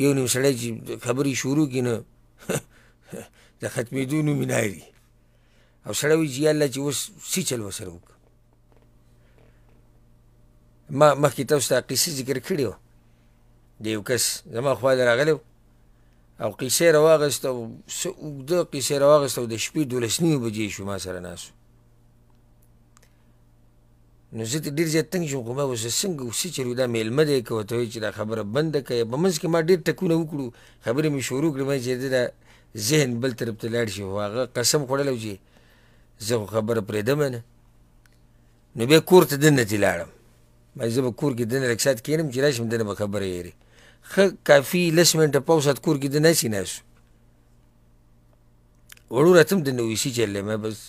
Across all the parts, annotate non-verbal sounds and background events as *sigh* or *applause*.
یو نیم سړی چې خبرې شروع کړي نه *laughs* د ختمېدو نوم یې نایري او سړی وایي چې یالله چې اوس څه چل ورسره وکړه ما مخکې تاسو ته قیسې ذکر کړې وه د یو کس زما خوا ته راغلی او قیسې راواغېست او څه اوږده قیسې راواغېست او د شپې دولس نیمې بجې شو ما سره ناست نو زه ډیر زیات تنګ شوم خو ما اوس څنګه اوسې چې دا میلمه دی که ورته چې دا خبره بنده کړې په منځ کې ما ډیر ټکونه وکړو خبرې مې شروع کړې ما چې دا ذهن بل طرف ته لاړ شي خو هغه قسم خوړلی چې زه خو خبره پرېږدم نه نو بیا کور ته دننه لاړم ما زه به کور کې دننه لږ ساعت کښېنم چې راشم دننه به خبره یېرې ښه کافي لس منټه پاو ساعت کور کې دننه هسې ناست وړو راتم دننه ویسي چللی ما بس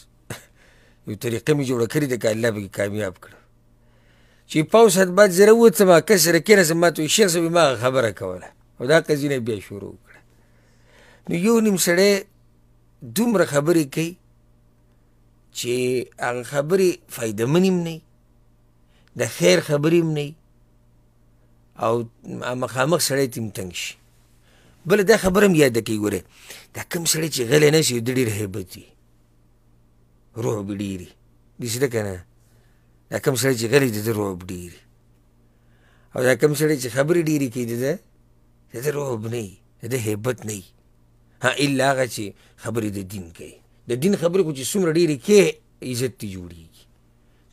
یو طریقه مې جوړه کړې ده که الله پکې کامیاب کړه چې پوس بعد زه راووت ما کس سره کېناستم ما ته شیخ صاحب ما خبره کوله او دا قضینه بیا شروع کړه نو یو نیم سړی دومره خبرې کوي چې هغه خبرې فایدهمن هم نه د خیر خبرې هم نه او مخامخ سړی تیم تنګ شي بله دا خبره هم یاده کوي ګوره دا کوم سړی چې غلی نه شي د ډېر هیبت وي روح بډيري دې څه کنه دا کوم سړی چې غلي دي د روح بډيري او دا کوم سړی چې خبرې ډيري کوي دې دې روح نه دې hebat نه ها الا هغه چې خبرې د دین کوي د دین خبرې کو چې څومره ډيري کې عزت جوړيږي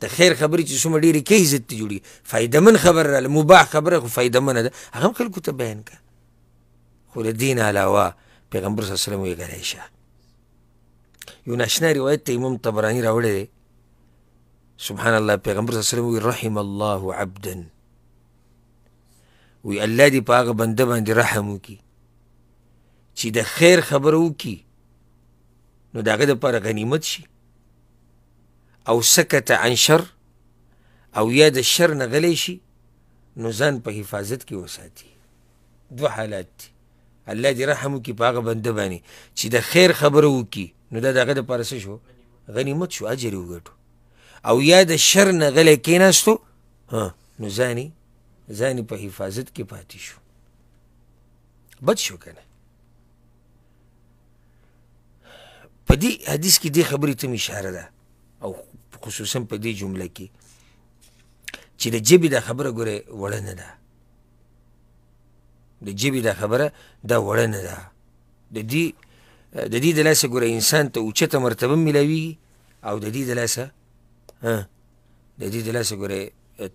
د خیر خبرې چې څومره ډیرې کې عزت ته جوړي فایده من خبر را مباح خبره خو فایده من ده هغه خلکو ته بیان کړه خو له دین علاوه پیغمبر صلی الله علیه وسلم یې ګرایشه یو ناشنا روایت ته امام طبرانی راوړی دی سبحان الله پیغمبر صلی الله علیه وسلم رحم الله عبدا وی الله دې په هغه بنده باندې رحم وکړي چې د خیر خبره وکړي نو داغه دپاره غنیمت شي او سکت عن شر او یا د شر نه غلی شي نو ځان په حفاظت کې وساتي دوه حالات دي الله دې رحم وکړي په هغه بنده باندې چې د خیر خبره وکړي نو دا دغه د پرسه شو غنیمت شو اجر وګټو او یا د شر نه غلی کیناستو ها نو ځاني ځاني په حفاظت کې پاتې شو بد شو کنه په دې حدیث کې دې خبرې ته اشاره ده او خصوصا په دې جمله کې چې د جبې دا خبره ګوره وړه نه ده د جبې دا خبره دا وړه نه ده د دې د دې د لاسه ګوره انسان ته اوچته مرتبه ملوي او د دې د لاسه د دې د لاسه ګوره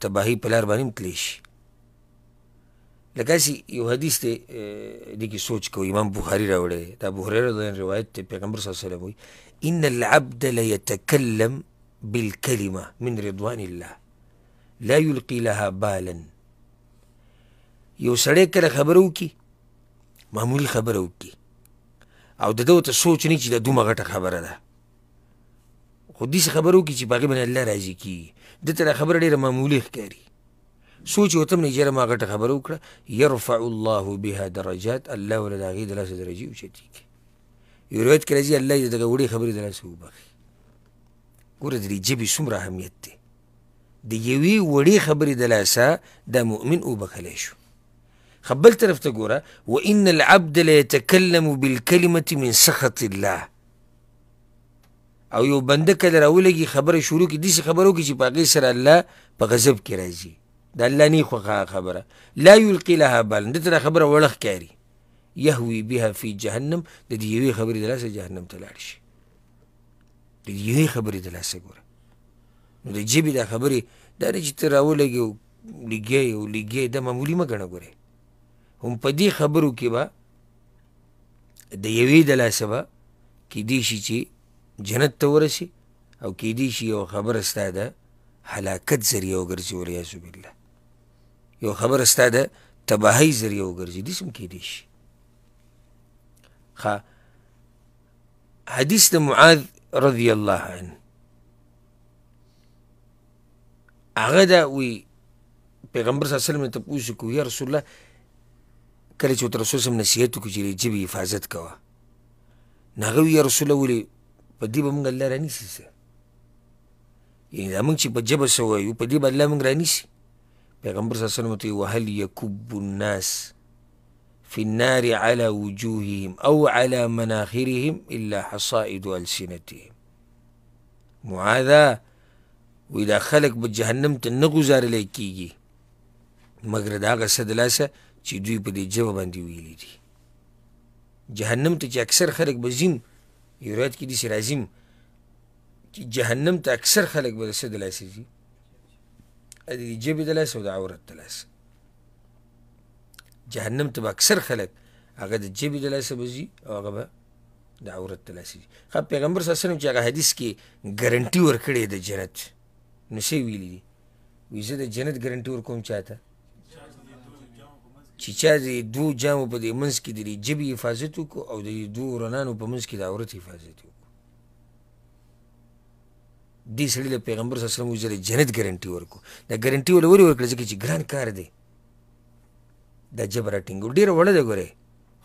تباهي په لار باندې تلی شي لکه هسې یو حدیث دی دې کې سوچ کوو امام بخاري راوړی دی دا بحریره روایت دی پیغمبر صلی وسلم وایي ان العبد لیتکلم بالکلمه من رضوان الله لا یلقي لها بالا یو سړی کله خبره وکړي معمول خبره وکړي او د دوی ته سوچ نه چې د دومره غټه خبره ده خو داسې خبره وکړي چې په هغې باندې الله راضي کیږي دته دا خبره ډېره معمولي ښکاري سوچ ورته نه یاره ما غټه خبره وکړه یرفع الله بها درجات الله ورله د هغې د لاسه درجې اوچتې کړي یو روایت کې راځي الله یې دغه وړې خبرې د لاسه وبخي ګوره د دې ژبې څومره اهمیت دی د یوې وړې خبرې د لاسه دا مؤمن وبخلی شو خب بل طرف ته ګوره وان العبد لیتکلم بالکلمه من سخط الله او یو بنده کله راولږي خبره شروع کی دسی خبرو کی چې پاګې سره الله په غضب کې راځي د الله نه خوخه خبره لا یلقي لها بال د تر خبره وړخ کاری يهوي بها في جهنم د دې یوې خبرې د لاسه جهنم ته لاړ شي د دې یوې خبرې د لاسه ګوره نو د جیبې دا خبرې دا نه چې ته راولږي لګي او لګي دا معمولي مه ګڼه ګورې هم په دې خبرو کې به د یوې د لاسه به کیدی شي چې جنت ته ورسي او کیدی شي یو خبره ستا د هلاکت ذریعه وګرځي وریاذ بالله یو خبره ستا د تباهۍ ذریعه وګرځي داسې هم کیدی شي ښه حدیث د معاذ رضی الله عنه هغه دا وی پیغمبر صلی الله علیه وسلم ته پوښتنه کوي رسول الله کله چې ورته رسول صم نصیحت وکړو چې ژبې حفاظت کوه نو هغه وي یا رسوله ولې په دې به موږ الله رانیسي څه یعنې دا موږ چې په ژبه څه وایو په دې به الله موږ رانیسي پیغمبر صلی الله علیه وسلم ته وهل یکب الناس فی النار علی وجوههم او علی مناخرهم الا حصائد السنتهم معاذا وی دا خلک به جهنم ته نه ګوزارلی کیږي مګر دا هغه څه د لاسه چې دوی په دې ژبه باندې ویلي دي جهنم ته چې اکثر خلک به ځیم یو روایت کې داسې راځیم چې جهنم ته اکثر خلک به د څه د لاسه ځي د دې ژبې د لاسه او د عورت د لاسه جهنم ته به اکثر خلک هغه د ژبې د لاسه به ځي او هغه به د عورت د لاسه ځي خو پیغمبر صلی الله علیه وسلم چې هغه حدیث کې ګارانټي ورکړې د جنت نو څه ویلي دي ویزه د جنت ګارانټي ورکوم چاته چې چا د دو جامو په دې منځ کې د دې ژبې حفاظت وکړو او د دې دوو ورنانو په منځ کې د عورت حفاظت وکړو دې سړي له پیغمبر صلی الله علیه وسلم ویل جنت ګارانټي ورکو دا ګارانټي ول وري ورکړه ځکه چې ګران کار دی دا جبر ټینګو ډیر وړه ده ګوره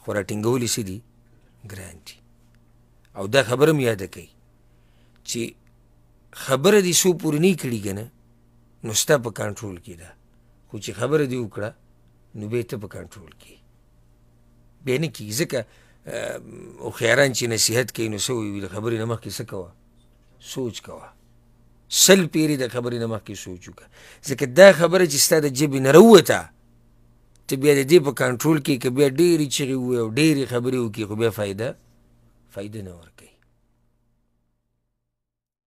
خو را ټینګولې سي دي ګران دي او دا خبره مې یاده کوي چې خبره دې څو پورې نه کړي که نه نو ستا په کنټرول کې ده خو چې خبره دې وکړه نو به ته په کنټرول کې به نه کې ځکه او خیران چې نصیحت کوي نو سو وی خبرې نه مخکې څه کوه سوچ کوه سل پیری د خبرې نه مخکې سوچ وکړه ځکه دا خبره چې ستا د جبې نه راووته ته بیا د دې په کنټرول کې که بیا ډېرې چغې ووایې او ډېرې خبرې وکړي خو بیا فایده فایده نه ورکوي